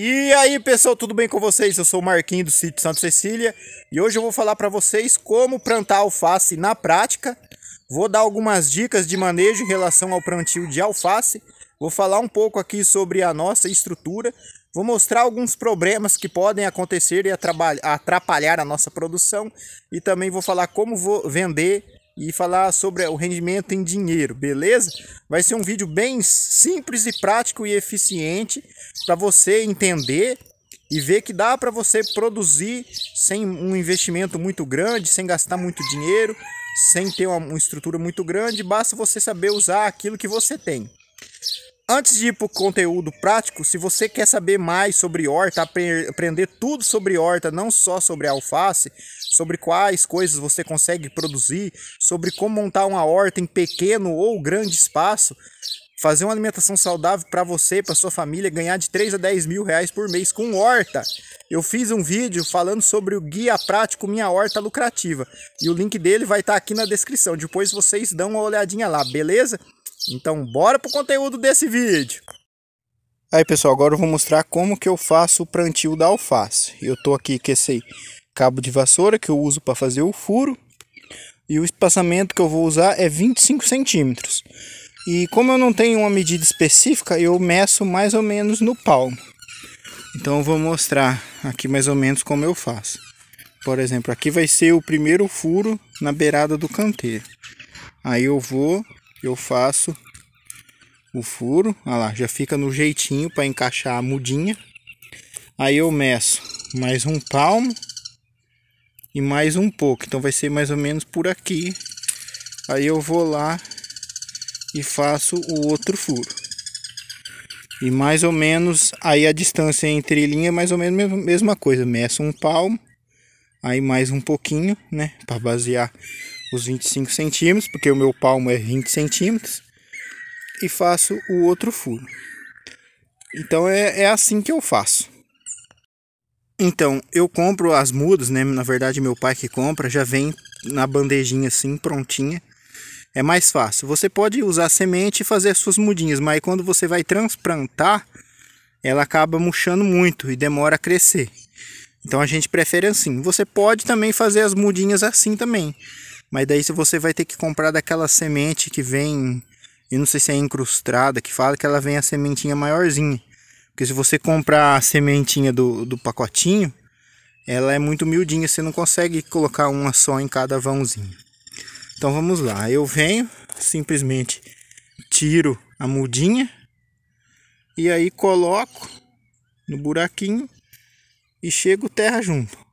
E aí pessoal, tudo bem com vocês? Eu sou o Marquinho do sítio Santa Cecília e hoje eu vou falar para vocês como plantar alface na prática. Vou dar algumas dicas de manejo em relação ao plantio de alface. Vou falar um pouco aqui sobre a nossa estrutura. Vou mostrar alguns problemas que podem acontecer e atrapalhar a nossa produção. E também vou falar como vou vender e falar sobre o rendimento em dinheiro, beleza? Vai ser um vídeo bem simples e prático e eficiente para você entender e ver que dá para você produzir sem um investimento muito grande, sem gastar muito dinheiro, sem ter uma, uma estrutura muito grande, basta você saber usar aquilo que você tem. Antes de ir para o conteúdo prático, se você quer saber mais sobre horta, aprender tudo sobre horta, não só sobre alface, sobre quais coisas você consegue produzir, sobre como montar uma horta em pequeno ou grande espaço, fazer uma alimentação saudável para você, para sua família, ganhar de 3 a 10 mil reais por mês com horta. Eu fiz um vídeo falando sobre o guia prático Minha Horta Lucrativa e o link dele vai estar tá aqui na descrição. Depois vocês dão uma olhadinha lá, beleza? Então bora pro conteúdo desse vídeo. Aí pessoal, agora eu vou mostrar como que eu faço o plantio da alface. Eu tô aqui com esse cabo de vassoura que eu uso para fazer o furo. E o espaçamento que eu vou usar é 25 centímetros. E como eu não tenho uma medida específica, eu meço mais ou menos no palmo. Então eu vou mostrar aqui mais ou menos como eu faço. Por exemplo, aqui vai ser o primeiro furo na beirada do canteiro. Aí eu vou eu faço o furo, olha lá, já fica no jeitinho para encaixar a mudinha. Aí eu meço mais um palmo e mais um pouco, então vai ser mais ou menos por aqui. Aí eu vou lá e faço o outro furo. E mais ou menos, aí a distância entre linha é mais ou menos a mesma coisa, meço um palmo, aí mais um pouquinho, né, para basear os 25 centímetros, porque o meu palmo é 20 centímetros, e faço o outro furo. Então é, é assim que eu faço. Então, eu compro as mudas, né? Na verdade, meu pai que compra, já vem na bandejinha assim, prontinha. É mais fácil. Você pode usar semente e fazer as suas mudinhas, mas quando você vai transplantar, ela acaba murchando muito e demora a crescer. Então a gente prefere assim. Você pode também fazer as mudinhas assim também. Mas daí se você vai ter que comprar daquela semente que vem, eu não sei se é incrustada, que fala que ela vem a sementinha maiorzinha. Porque se você comprar a sementinha do, do pacotinho, ela é muito miudinha, você não consegue colocar uma só em cada vãozinho. Então vamos lá, eu venho, simplesmente tiro a mudinha e aí coloco no buraquinho e chego terra junto.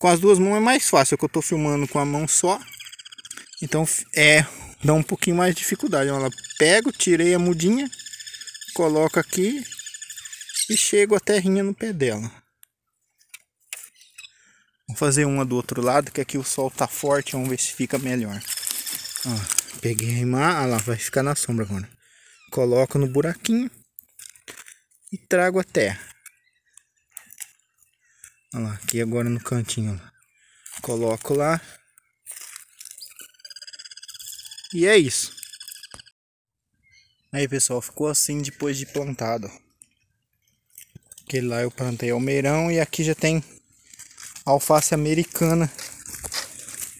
Com as duas mãos é mais fácil, é que eu estou filmando com a mão só. Então é dá um pouquinho mais de dificuldade. Ela pego, tirei a mudinha, coloco aqui e chego a terrinha no pé dela. Vou fazer uma do outro lado, que aqui o sol tá forte, vamos ver se fica melhor. Ó, peguei a mar, ah lá, vai ficar na sombra agora. Coloco no buraquinho e trago a terra. Olha lá, aqui agora no cantinho. Coloco lá. E é isso. Aí pessoal, ficou assim depois de plantado. Aquele lá eu plantei almeirão e aqui já tem alface americana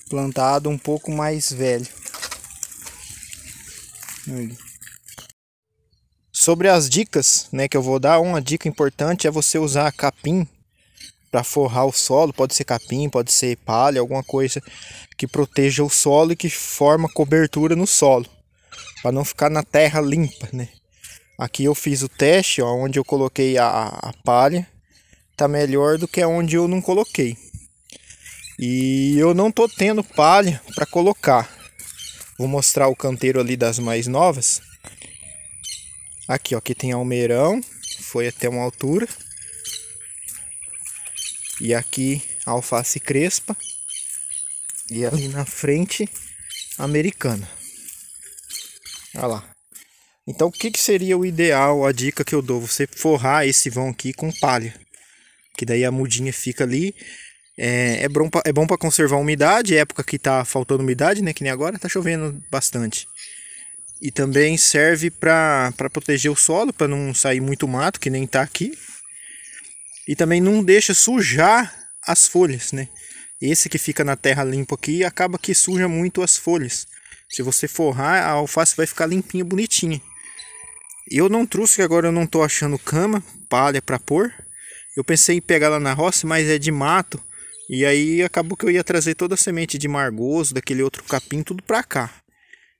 plantado um pouco mais velho. Sobre as dicas né, que eu vou dar, uma dica importante é você usar capim para forrar o solo, pode ser capim, pode ser palha, alguma coisa que proteja o solo e que forma cobertura no solo, para não ficar na terra limpa, né? Aqui eu fiz o teste, ó, onde eu coloquei a, a palha, tá melhor do que onde eu não coloquei. E eu não tô tendo palha para colocar. Vou mostrar o canteiro ali das mais novas. Aqui, ó, aqui tem almeirão, foi até uma altura. E aqui alface crespa. E ali na frente americana. Olha lá. Então o que, que seria o ideal, a dica que eu dou? Você forrar esse vão aqui com palha. Que daí a mudinha fica ali. É, é bom é bom para conservar a umidade, época que tá faltando umidade, né? Que nem agora, tá chovendo bastante. E também serve para proteger o solo, para não sair muito mato, que nem tá aqui e também não deixa sujar as folhas, né? Esse que fica na terra limpo aqui acaba que suja muito as folhas. Se você forrar, a alface vai ficar limpinha, bonitinha. Eu não trouxe, agora eu não tô achando cama, palha para pôr. Eu pensei em pegar lá na roça, mas é de mato. E aí acabou que eu ia trazer toda a semente de margoso, daquele outro capim, tudo para cá.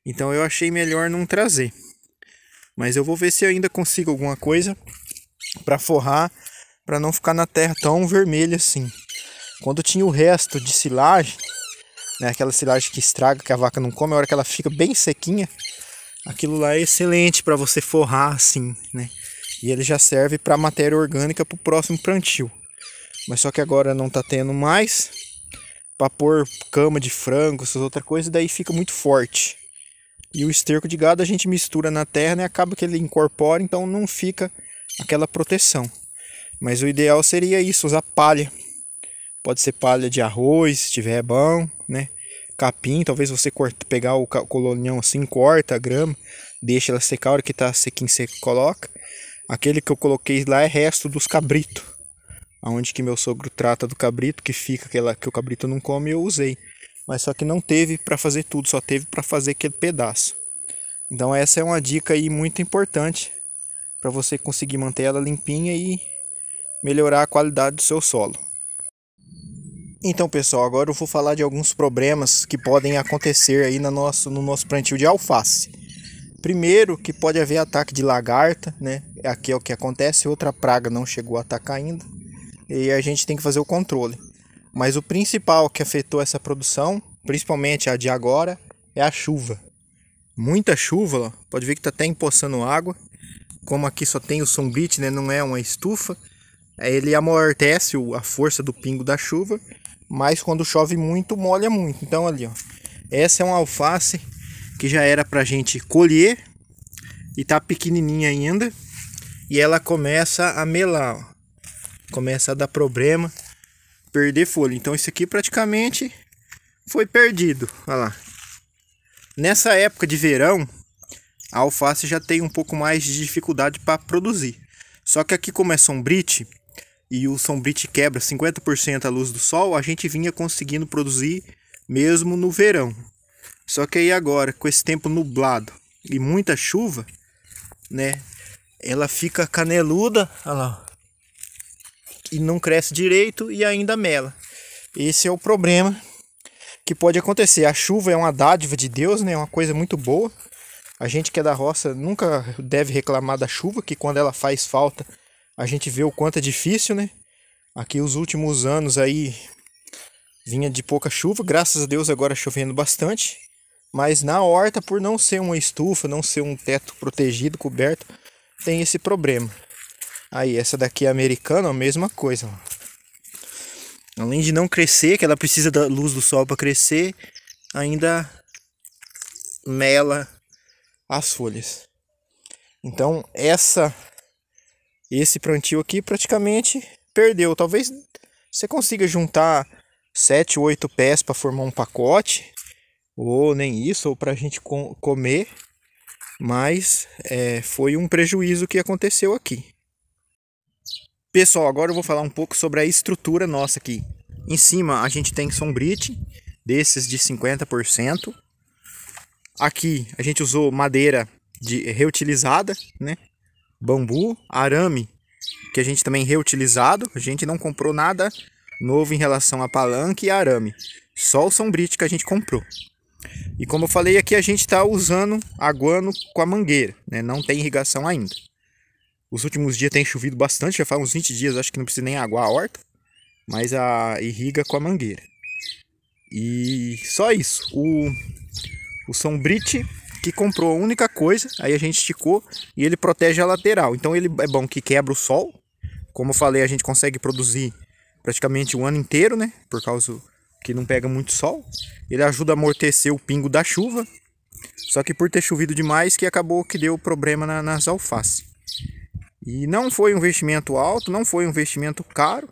Então eu achei melhor não trazer. Mas eu vou ver se ainda consigo alguma coisa para forrar para não ficar na terra tão vermelha assim. Quando tinha o resto de silagem, né, aquela silagem que estraga, que a vaca não come, a hora que ela fica bem sequinha, aquilo lá é excelente para você forrar assim, né? E ele já serve para matéria orgânica para o próximo plantio. Mas só que agora não tá tendo mais para pôr cama de frango, essas outras coisas, daí fica muito forte. E o esterco de gado a gente mistura na terra e né? acaba que ele incorpora, então não fica aquela proteção. Mas o ideal seria isso, usar palha. Pode ser palha de arroz, se é bom, né? Capim, talvez você corta, pegar o colonião assim, corta a grama, deixa ela secar, a hora que tá sequinho você coloca. Aquele que eu coloquei lá é resto dos cabritos. Aonde que meu sogro trata do cabrito, que fica aquela que o cabrito não come, eu usei. Mas só que não teve para fazer tudo, só teve para fazer aquele pedaço. Então essa é uma dica aí muito importante para você conseguir manter ela limpinha e melhorar a qualidade do seu solo. Então, pessoal, agora eu vou falar de alguns problemas que podem acontecer aí no nosso, no nosso plantio de alface. Primeiro, que pode haver ataque de lagarta, né? Aqui é o que acontece, outra praga não chegou a atacar ainda. E a gente tem que fazer o controle. Mas o principal que afetou essa produção, principalmente a de agora, é a chuva. Muita chuva, ó. pode ver que está até empoçando água. Como aqui só tem o sombite, né? Não é uma estufa ele amortece a força do pingo da chuva, mas quando chove muito, molha muito. Então ali, ó, essa é uma alface que já era pra gente colher e tá pequenininha ainda. E ela começa a melar, ó. começa a dar problema, perder folha. Então isso aqui praticamente foi perdido, olha lá. Nessa época de verão, a alface já tem um pouco mais de dificuldade para produzir. Só que aqui como é sombrite, e o sombrite quebra 50% a luz do sol, a gente vinha conseguindo produzir mesmo no verão. Só que aí agora, com esse tempo nublado e muita chuva, né? Ela fica caneluda, olha lá, e não cresce direito e ainda mela. Esse é o problema que pode acontecer. A chuva é uma dádiva de Deus, né? É uma coisa muito boa. A gente que é da roça nunca deve reclamar da chuva, que quando ela faz falta, a gente vê o quanto é difícil, né? Aqui os últimos anos aí vinha de pouca chuva, graças a Deus agora chovendo bastante. Mas na horta, por não ser uma estufa, não ser um teto protegido, coberto, tem esse problema. Aí essa daqui é americana, a mesma coisa. Ó. Além de não crescer, que ela precisa da luz do sol para crescer, ainda mela as folhas. Então essa esse plantio aqui praticamente perdeu. Talvez você consiga juntar 7, 8 pés para formar um pacote, ou nem isso, ou para a gente comer, mas é, foi um prejuízo que aconteceu aqui. Pessoal, agora eu vou falar um pouco sobre a estrutura nossa aqui. Em cima a gente tem sombrite, desses de 50%. Aqui a gente usou madeira de reutilizada, né? bambu, arame, que a gente também reutilizado. A gente não comprou nada novo em relação a palanque e arame. Só o sombrite que a gente comprou. E como eu falei aqui, a gente está usando aguano com a mangueira, né? Não tem irrigação ainda. Os últimos dias tem chovido bastante, já faz uns 20 dias, acho que não precisa nem aguar a horta. Mas a irriga com a mangueira. E só isso. O, o sombrite que comprou a única coisa, aí a gente esticou e ele protege a lateral. Então ele é bom que quebra o sol. Como eu falei, a gente consegue produzir praticamente o ano inteiro, né? Por causa que não pega muito sol. Ele ajuda a amortecer o pingo da chuva. Só que por ter chovido demais que acabou que deu problema na, nas alfaces. E não foi um investimento alto, não foi um investimento caro.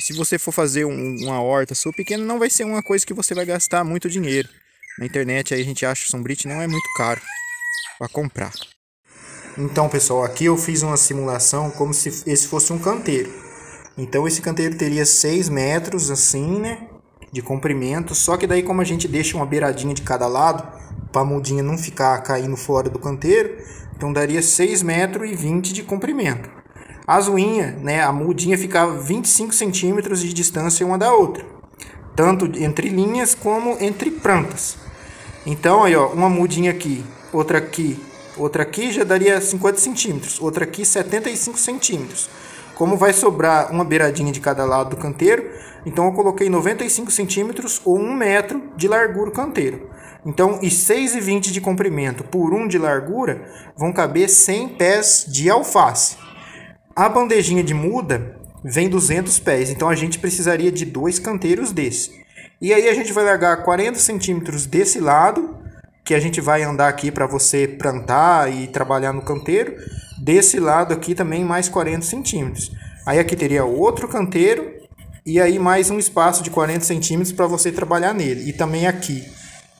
se você for fazer um, uma horta sua pequena, não vai ser uma coisa que você vai gastar muito dinheiro na internet aí a gente acha sombrite não é muito caro para comprar. Então pessoal, aqui eu fiz uma simulação como se esse fosse um canteiro. Então esse canteiro teria 6 metros assim, né? De comprimento. Só que daí como a gente deixa uma beiradinha de cada lado, para a mudinha não ficar caindo fora do canteiro, então daria 6 metros e 20 de comprimento. As unhas, né, a mudinha ficava 25 centímetros de distância uma da outra tanto entre linhas como entre plantas. Então aí ó, uma mudinha aqui, outra aqui, outra aqui já daria 50 centímetros, outra aqui 75 centímetros. Como vai sobrar uma beiradinha de cada lado do canteiro, então eu coloquei 95 centímetros ou 1 metro de largura o canteiro. Então, e 6,20 de comprimento por 1 de largura vão caber 100 pés de alface. A bandejinha de muda, vem 200 pés. Então a gente precisaria de dois canteiros desse. E aí a gente vai largar 40 centímetros desse lado, que a gente vai andar aqui para você plantar e trabalhar no canteiro. Desse lado aqui também mais 40 centímetros. Aí aqui teria outro canteiro e aí mais um espaço de 40 centímetros para você trabalhar nele. E também aqui.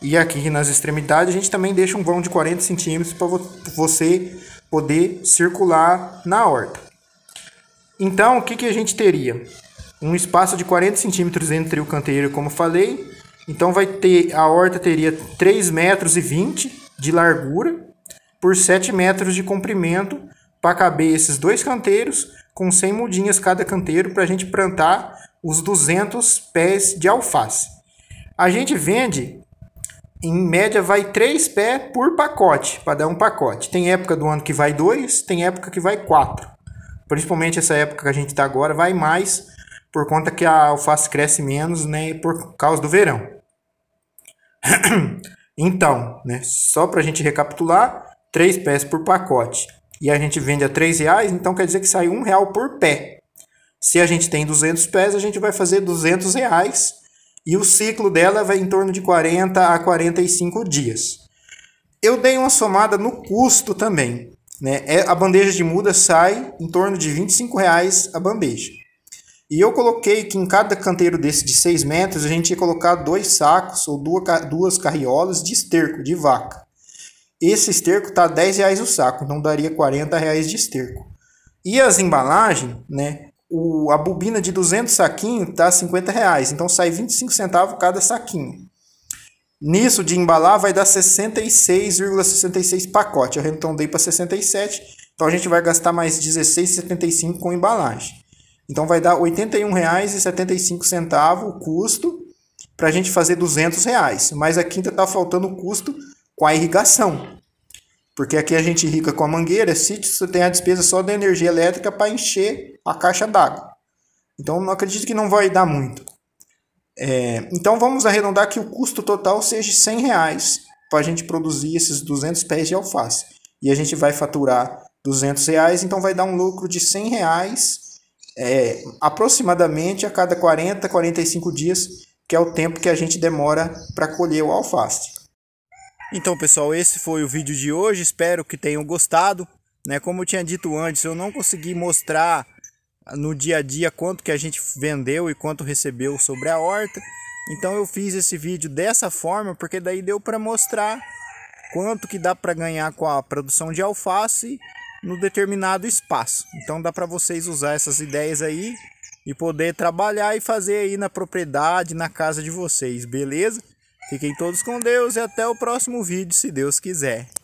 E aqui nas extremidades a gente também deixa um vão de 40 centímetros para você poder circular na horta. Então, o que, que a gente teria? Um espaço de 40 centímetros entre o canteiro, como falei. Então, vai ter a horta teria 3,20 metros e de largura por 7 metros de comprimento para caber esses dois canteiros com 100 mudinhas cada canteiro para a gente plantar os 200 pés de alface. A gente vende em média vai 3 pés por pacote, para dar um pacote. Tem época do ano que vai 2, tem época que vai 4. Principalmente essa época que a gente está agora, vai mais por conta que a alface cresce menos, né? por causa do verão. Então, né? Só para a gente recapitular, três pés por pacote. E a gente vende a três reais, então quer dizer que sai um real por pé. Se a gente tem 200 pés, a gente vai fazer 200 reais e o ciclo dela vai em torno de 40 a 45 dias. Eu dei uma somada no custo também. Né? É, a bandeja de muda sai em torno de 25 reais a bandeja. E eu coloquei que em cada canteiro desse de 6 metros a gente ia colocar dois sacos ou duas, duas carriolas de esterco de vaca. Esse esterco tá 10 reais o saco, então daria 40 reais de esterco. E as embalagens, né? O, a bobina de 200 saquinhos tá R$ reais, então sai 25 centavos cada saquinho. Nisso de embalar vai dar 66,66 pacote. Eu arredondei para 67, então a gente vai gastar mais 16,75 com embalagem. Então vai dar R$ 81,75 o custo para a gente fazer 200 reais. Mas aqui ainda está faltando o custo com a irrigação. Porque aqui a gente irriga com a mangueira, é se você tem a despesa só da energia elétrica para encher a caixa d'água. Então não acredito que não vai dar muito. É, então vamos arredondar que o custo total seja 100 reais para a gente produzir esses 200 pés de alface. E a gente vai faturar 200 reais, então vai dar um lucro de 100 reais é, aproximadamente a cada 40, 45 dias, que é o tempo que a gente demora para colher o alface. Então pessoal, esse foi o vídeo de hoje, espero que tenham gostado. Né? Como eu tinha dito antes, eu não consegui mostrar no dia a dia quanto que a gente vendeu e quanto recebeu sobre a horta. Então eu fiz esse vídeo dessa forma porque daí deu para mostrar quanto que dá para ganhar com a produção de alface no determinado espaço. Então dá para vocês usar essas ideias aí e poder trabalhar e fazer aí na propriedade, na casa de vocês, beleza? Fiquem todos com Deus e até o próximo vídeo, se Deus quiser.